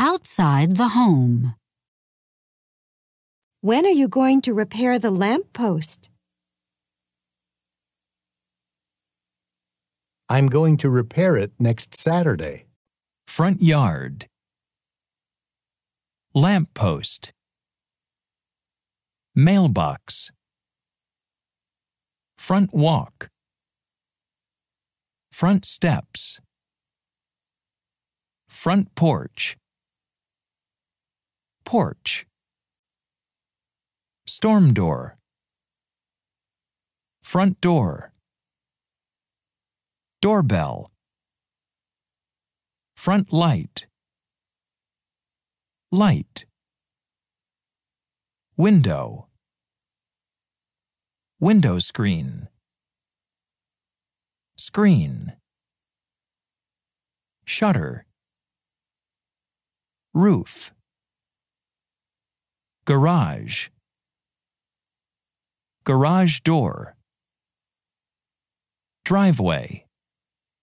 outside the home. When are you going to repair the lamppost? I'm going to repair it next Saturday. Front yard. Lamppost. Mailbox. Front walk. Front steps. Front porch porch. Storm door. Front door. Doorbell. Front light. Light. Window. Window screen. Screen. Shutter. Roof. Garage Garage door Driveway